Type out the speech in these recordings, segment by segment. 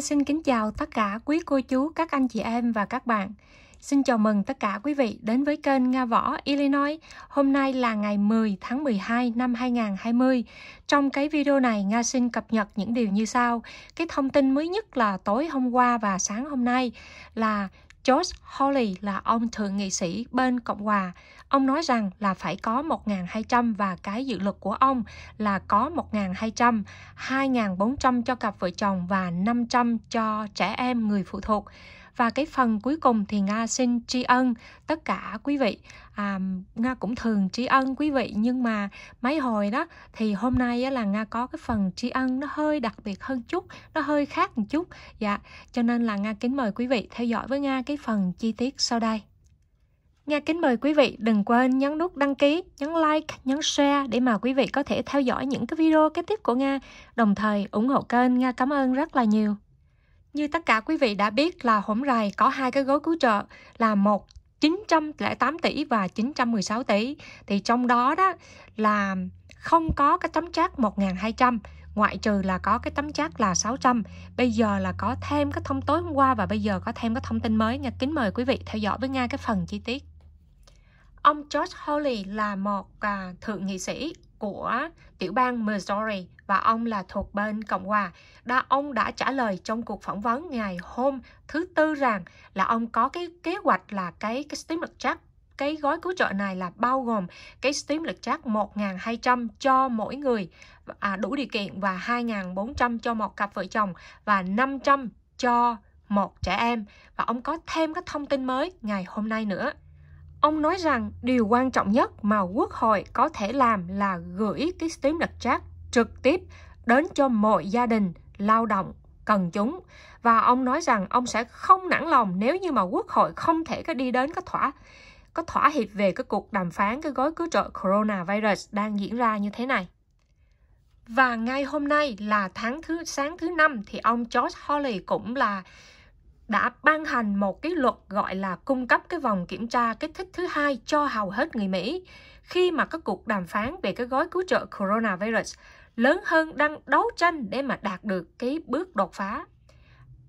xin kính chào tất cả quý cô chú, các anh chị em và các bạn. Xin chào mừng tất cả quý vị đến với kênh Nga Võ Illinois. Hôm nay là ngày 10 tháng 12 năm 2020. Trong cái video này, Nga xin cập nhật những điều như sau. Cái thông tin mới nhất là tối hôm qua và sáng hôm nay là George Hawley là ông thượng nghị sĩ bên Cộng hòa. Ông nói rằng là phải có 1.200 và cái dự luật của ông là có 1.200, 2.400 cho cặp vợ chồng và 500 cho trẻ em người phụ thuộc và cái phần cuối cùng thì nga xin tri ân tất cả quý vị à, nga cũng thường tri ân quý vị nhưng mà mấy hồi đó thì hôm nay là nga có cái phần tri ân nó hơi đặc biệt hơn chút nó hơi khác một chút dạ cho nên là nga kính mời quý vị theo dõi với nga cái phần chi tiết sau đây Nga kính mời quý vị đừng quên nhấn nút đăng ký, nhấn like, nhấn share để mà quý vị có thể theo dõi những cái video kế tiếp của Nga, đồng thời ủng hộ kênh Nga cảm ơn rất là nhiều. Như tất cả quý vị đã biết là hổm rày có hai cái gói cứu trợ là một 908 tỷ và 916 tỷ thì trong đó đó là không có cái tấm chát trác 1200 ngoại trừ là có cái tấm chát là 600 bây giờ là có thêm cái thông tối hôm qua và bây giờ có thêm cái thông tin mới nha kính mời quý vị theo dõi với nga cái phần chi tiết ông George Hawley là một à, thượng nghị sĩ của tiểu bang Missouri và ông là thuộc bên Cộng hòa. Đó ông đã trả lời trong cuộc phỏng vấn ngày hôm thứ tư rằng là ông có cái kế hoạch là cái cái stimulus check cái gói cứu trợ này là bao gồm cái stimulus check 1.200 cho mỗi người à, đủ điều kiện và 2.400 cho một cặp vợ chồng và 500 cho một trẻ em và ông có thêm các thông tin mới ngày hôm nay nữa. Ông nói rằng điều quan trọng nhất mà Quốc hội có thể làm là gửi cái tín lật trác trực tiếp đến cho mọi gia đình lao động cần chúng và ông nói rằng ông sẽ không nản lòng nếu như mà quốc hội không thể có đi đến cái thỏa có thỏa hiệp về cái cuộc đàm phán cái gói cứu trợ coronavirus đang diễn ra như thế này. Và ngay hôm nay là tháng thứ sáng thứ năm thì ông George Hawley cũng là đã ban hành một cái luật gọi là cung cấp cái vòng kiểm tra kích thích thứ hai cho hầu hết người Mỹ khi mà các cuộc đàm phán về cái gói cứu trợ coronavirus lớn hơn đang đấu tranh để mà đạt được cái bước đột phá.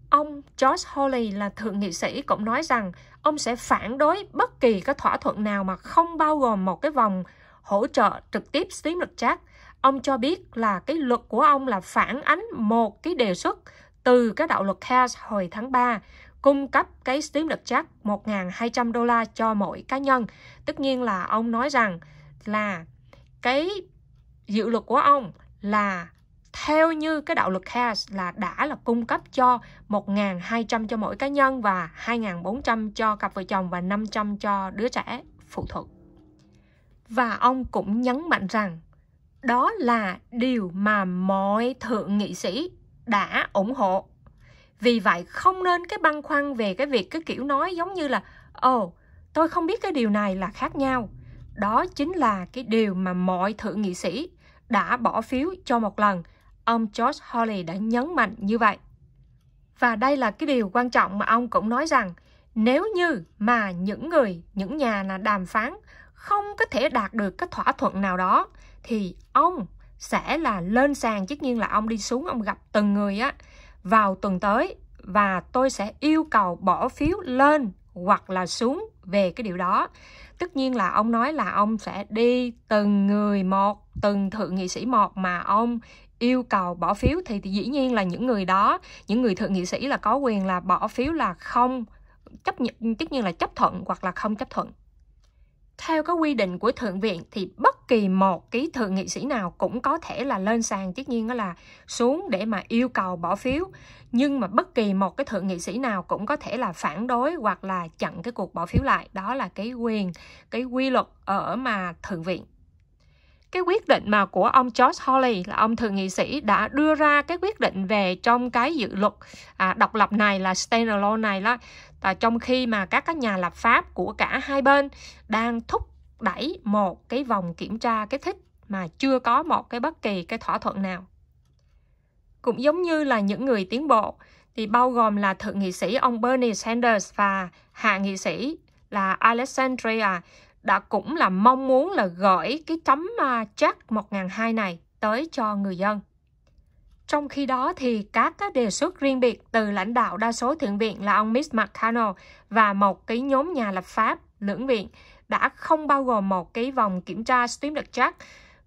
Ông George Hawley là thượng nghị sĩ cũng nói rằng ông sẽ phản đối bất kỳ cái thỏa thuận nào mà không bao gồm một cái vòng hỗ trợ trực tiếp xí lực chat. Ông cho biết là cái luật của ông là phản ánh một cái đề xuất từ cái đạo luật Cash hồi tháng 3 cung cấp cái Steam Jack 1.200 đô la cho mỗi cá nhân. Tất nhiên là ông nói rằng là cái dự luật của ông là theo như cái đạo luật Cash là đã là cung cấp cho 1.200 cho mỗi cá nhân và 2.400 cho cặp vợ chồng và 500 cho đứa trẻ phụ thuộc. Và ông cũng nhấn mạnh rằng đó là điều mà mọi thượng nghị sĩ đã ủng hộ vì vậy không nên cái băn khoăn về cái việc cái kiểu nói giống như là ồ oh, tôi không biết cái điều này là khác nhau đó chính là cái điều mà mọi thượng nghị sĩ đã bỏ phiếu cho một lần ông George Hawley đã nhấn mạnh như vậy và đây là cái điều quan trọng mà ông cũng nói rằng nếu như mà những người những nhà là đàm phán không có thể đạt được cái thỏa thuận nào đó thì ông sẽ là lên sàn tất nhiên là ông đi xuống ông gặp từng người á vào tuần tới và tôi sẽ yêu cầu bỏ phiếu lên hoặc là xuống về cái điều đó tất nhiên là ông nói là ông sẽ đi từng người một từng thượng nghị sĩ một mà ông yêu cầu bỏ phiếu thì, thì dĩ nhiên là những người đó những người thượng nghị sĩ là có quyền là bỏ phiếu là không chấp nhận tất nhiên là chấp thuận hoặc là không chấp thuận theo các quy định của thượng viện thì bất kỳ một ký thượng nghị sĩ nào cũng có thể là lên sàn tất nhiên đó là xuống để mà yêu cầu bỏ phiếu nhưng mà bất kỳ một cái thượng nghị sĩ nào cũng có thể là phản đối hoặc là chặn cái cuộc bỏ phiếu lại đó là cái quyền cái quy luật ở mà thượng viện cái quyết định mà của ông George Hawley là ông thượng nghị sĩ đã đưa ra cái quyết định về trong cái dự luật à, độc lập này là standalone này đó à, trong khi mà các cái nhà lập pháp của cả hai bên đang thúc đẩy một cái vòng kiểm tra cái thích mà chưa có một cái bất kỳ cái thỏa thuận nào cũng giống như là những người tiến bộ thì bao gồm là thượng nghị sĩ ông Bernie Sanders và hạ nghị sĩ là Alexandria đã cũng là mong muốn là gửi cái tấm Jack à, 1002 này tới cho người dân. Trong khi đó thì các cái đề xuất riêng biệt từ lãnh đạo đa số thượng viện là ông Mitch McConnell và một cái nhóm nhà lập pháp lưỡng viện đã không bao gồm một cái vòng kiểm tra Steam Đợt Jack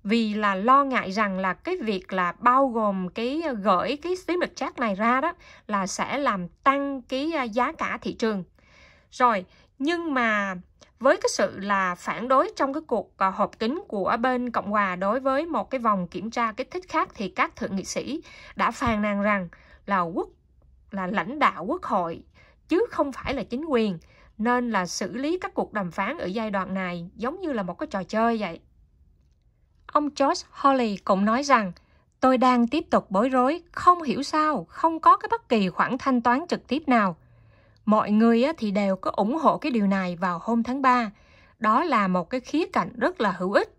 vì là lo ngại rằng là cái việc là bao gồm cái à, gửi cái Steam Đợt Jack này ra đó là sẽ làm tăng cái à, giá cả thị trường. Rồi, nhưng mà với cái sự là phản đối trong cái cuộc ờ, họp kín của bên Cộng hòa đối với một cái vòng kiểm tra kích thích khác thì các thượng nghị sĩ đã phàn nàn rằng là quốc là lãnh đạo quốc hội chứ không phải là chính quyền nên là xử lý các cuộc đàm phán ở giai đoạn này giống như là một cái trò chơi vậy. Ông George Holly cũng nói rằng Tôi đang tiếp tục bối rối, không hiểu sao không có cái bất kỳ khoản thanh toán trực tiếp nào mọi người thì đều có ủng hộ cái điều này vào hôm tháng 3. Đó là một cái khía cạnh rất là hữu ích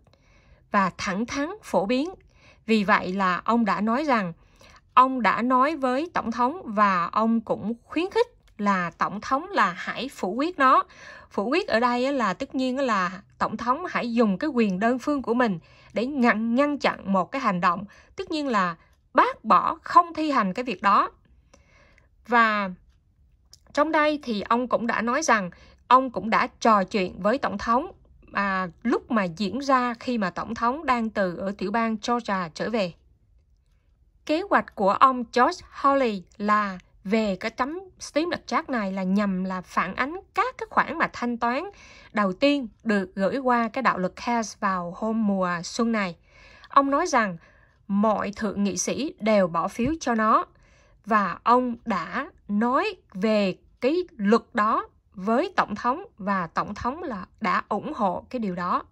và thẳng thắn phổ biến. Vì vậy là ông đã nói rằng ông đã nói với tổng thống và ông cũng khuyến khích là tổng thống là hãy phủ quyết nó. Phủ quyết ở đây là tất nhiên là tổng thống hãy dùng cái quyền đơn phương của mình để ngăn ngăn chặn một cái hành động, tất nhiên là bác bỏ không thi hành cái việc đó. Và trong đây thì ông cũng đã nói rằng ông cũng đã trò chuyện với tổng thống à, lúc mà diễn ra khi mà tổng thống đang từ ở tiểu bang Georgia trở về. Kế hoạch của ông George Hawley là về cái tấm Steam đặc trác này là nhằm là phản ánh các cái khoản mà thanh toán đầu tiên được gửi qua cái đạo luật Cash vào hôm mùa xuân này. Ông nói rằng mọi thượng nghị sĩ đều bỏ phiếu cho nó và ông đã nói về cái luật đó với tổng thống và tổng thống là đã ủng hộ cái điều đó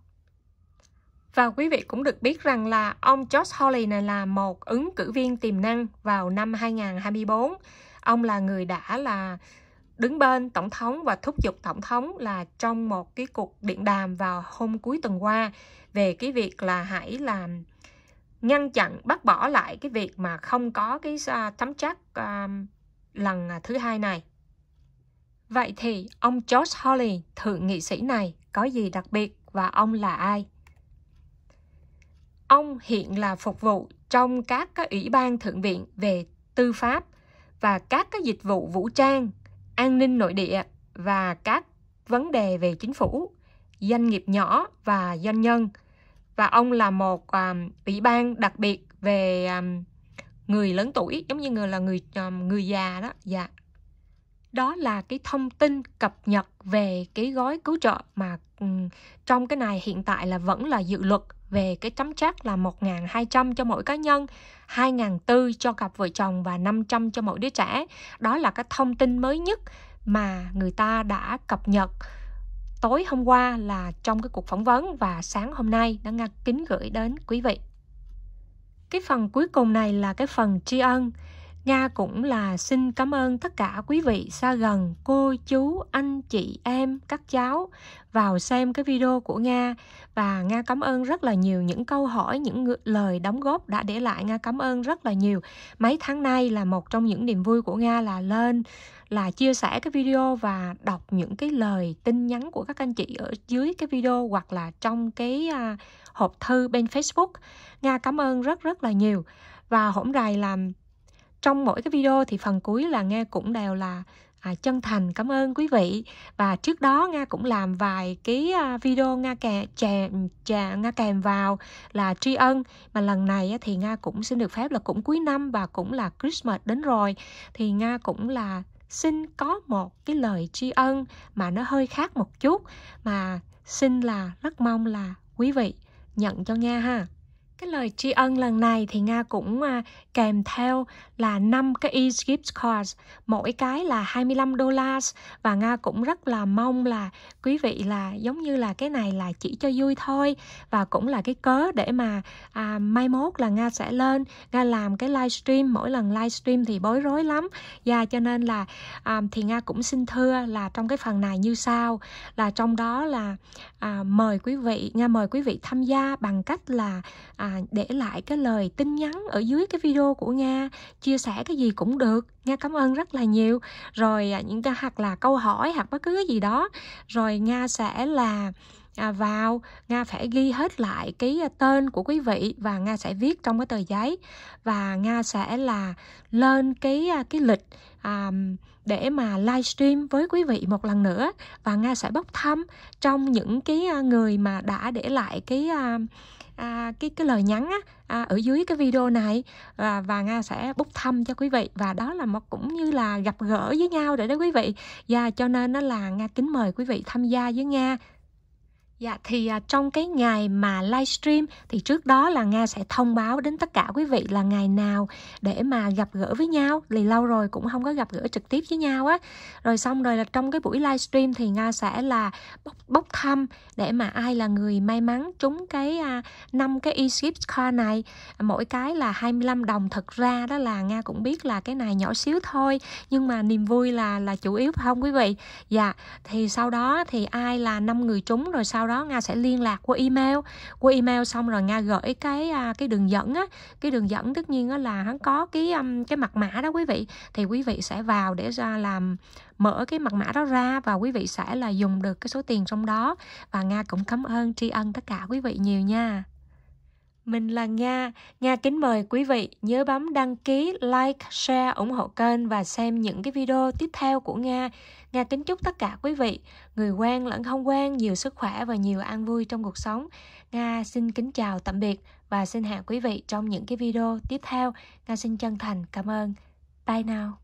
và quý vị cũng được biết rằng là ông George Hawley này là một ứng cử viên tiềm năng vào năm 2024. Ông là người đã là đứng bên tổng thống và thúc giục tổng thống là trong một cái cuộc điện đàm vào hôm cuối tuần qua về cái việc là hãy làm ngăn chặn bắt bỏ lại cái việc mà không có cái chấm à, chắc um, à, lần à, thứ hai này Vậy thì ông George Hawley, thượng nghị sĩ này, có gì đặc biệt và ông là ai? Ông hiện là phục vụ trong các cái ủy ban thượng viện về tư pháp và các cái dịch vụ vũ trang, an ninh nội địa và các vấn đề về chính phủ, doanh nghiệp nhỏ và doanh nhân. Và ông là một um, ủy ban đặc biệt về um, người lớn tuổi giống như người là người um, người già đó, dạ đó là cái thông tin cập nhật về cái gói cứu trợ mà ừ, trong cái này hiện tại là vẫn là dự luật về cái chấm chắc là 1.200 cho mỗi cá nhân, 2.400 cho cặp vợ chồng và 500 cho mỗi đứa trẻ. Đó là cái thông tin mới nhất mà người ta đã cập nhật tối hôm qua là trong cái cuộc phỏng vấn và sáng hôm nay đã ngăn kính gửi đến quý vị. Cái phần cuối cùng này là cái phần tri ân Nga cũng là xin cảm ơn tất cả quý vị xa gần, cô, chú, anh, chị, em, các cháu vào xem cái video của Nga và Nga cảm ơn rất là nhiều những câu hỏi, những lời đóng góp đã để lại Nga cảm ơn rất là nhiều. Mấy tháng nay là một trong những niềm vui của Nga là lên là chia sẻ cái video và đọc những cái lời tin nhắn của các anh chị ở dưới cái video hoặc là trong cái à, hộp thư bên Facebook. Nga cảm ơn rất rất là nhiều và hổm rày làm trong mỗi cái video thì phần cuối là nghe cũng đều là à, chân thành cảm ơn quý vị và trước đó nga cũng làm vài cái à, video nga kèm chè, chè nga kèm vào là tri ân mà lần này thì nga cũng xin được phép là cũng cuối năm và cũng là christmas đến rồi thì nga cũng là xin có một cái lời tri ân mà nó hơi khác một chút mà xin là rất mong là quý vị nhận cho nga ha cái lời tri ân lần này thì Nga cũng à, kèm theo là 5 cái e-gift cards, mỗi cái là 25 đô la và Nga cũng rất là mong là quý vị là giống như là cái này là chỉ cho vui thôi và cũng là cái cớ để mà à, mai mốt là Nga sẽ lên, Nga làm cái livestream, mỗi lần livestream thì bối rối lắm. Và cho nên là à, thì Nga cũng xin thưa là trong cái phần này như sau là trong đó là à, mời quý vị, Nga mời quý vị tham gia bằng cách là à, à, để lại cái lời tin nhắn ở dưới cái video của nga chia sẻ cái gì cũng được nga cảm ơn rất là nhiều rồi à, những cái hoặc là câu hỏi hoặc bất cứ cái gì đó rồi nga sẽ là À, vào nga phải ghi hết lại cái à, tên của quý vị và nga sẽ viết trong cái tờ giấy và nga sẽ là lên cái à, cái lịch à, để mà livestream với quý vị một lần nữa và nga sẽ bốc thăm trong những cái người mà đã để lại cái à, à, cái cái lời nhắn á, à, ở dưới cái video này và và nga sẽ bốc thăm cho quý vị và đó là một cũng như là gặp gỡ với nhau để đó quý vị và cho nên nó là nga kính mời quý vị tham gia với nga Dạ thì à, trong cái ngày mà livestream thì trước đó là Nga sẽ thông báo đến tất cả quý vị là ngày nào để mà gặp gỡ với nhau. thì lâu rồi cũng không có gặp gỡ trực tiếp với nhau á. Rồi xong rồi là trong cái buổi livestream thì Nga sẽ là bốc, bốc thăm để mà ai là người may mắn trúng cái à, năm à, cái e-ship car này. Mỗi cái là 25 đồng. Thật ra đó là Nga cũng biết là cái này nhỏ xíu thôi nhưng mà niềm vui là là chủ yếu phải không quý vị? Dạ thì sau đó thì ai là năm người trúng rồi sau sau đó nga sẽ liên lạc qua email qua email xong rồi nga gửi cái à, cái đường dẫn á cái đường dẫn tất nhiên á là hắn có cái cái mặt mã đó quý vị thì quý vị sẽ vào để ra làm mở cái mặt mã đó ra và quý vị sẽ là dùng được cái số tiền trong đó và nga cũng cảm ơn tri ân tất cả quý vị nhiều nha mình là Nga. Nga kính mời quý vị nhớ bấm đăng ký, like, share, ủng hộ kênh và xem những cái video tiếp theo của Nga. Nga kính chúc tất cả quý vị, người quen lẫn không quen nhiều sức khỏe và nhiều an vui trong cuộc sống. Nga xin kính chào tạm biệt và xin hẹn quý vị trong những cái video tiếp theo. Nga xin chân thành cảm ơn. Bye now.